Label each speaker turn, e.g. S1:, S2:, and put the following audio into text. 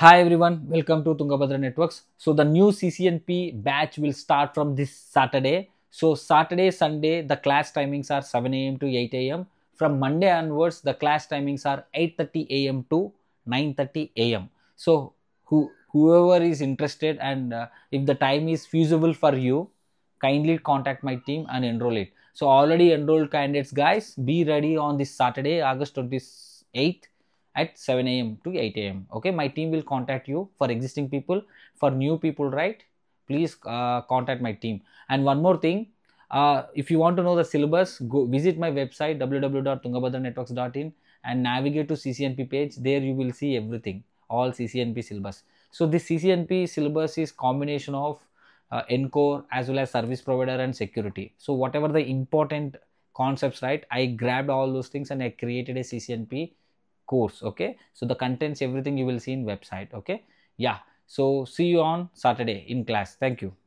S1: Hi everyone, welcome to Tungabhadra Networks. So the new CCNP batch will start from this Saturday. So Saturday, Sunday, the class timings are 7 a.m. to 8 a.m. From Monday onwards, the class timings are 8.30 a.m. to 9.30 a.m. So who, whoever is interested and uh, if the time is feasible for you, kindly contact my team and enroll it. So already enrolled candidates guys, be ready on this Saturday, August 28th at 7 a.m. to 8 a.m. Okay, my team will contact you for existing people, for new people, right? Please uh, contact my team. And one more thing, uh, if you want to know the syllabus, go visit my website www.tungabhadranetworks.in and navigate to CCNP page. There you will see everything, all CCNP syllabus. So this CCNP syllabus is combination of uh, Encore as well as service provider and security. So whatever the important concepts, right? I grabbed all those things and I created a CCNP course okay so the contents everything you will see in website okay yeah so see you on saturday in class thank you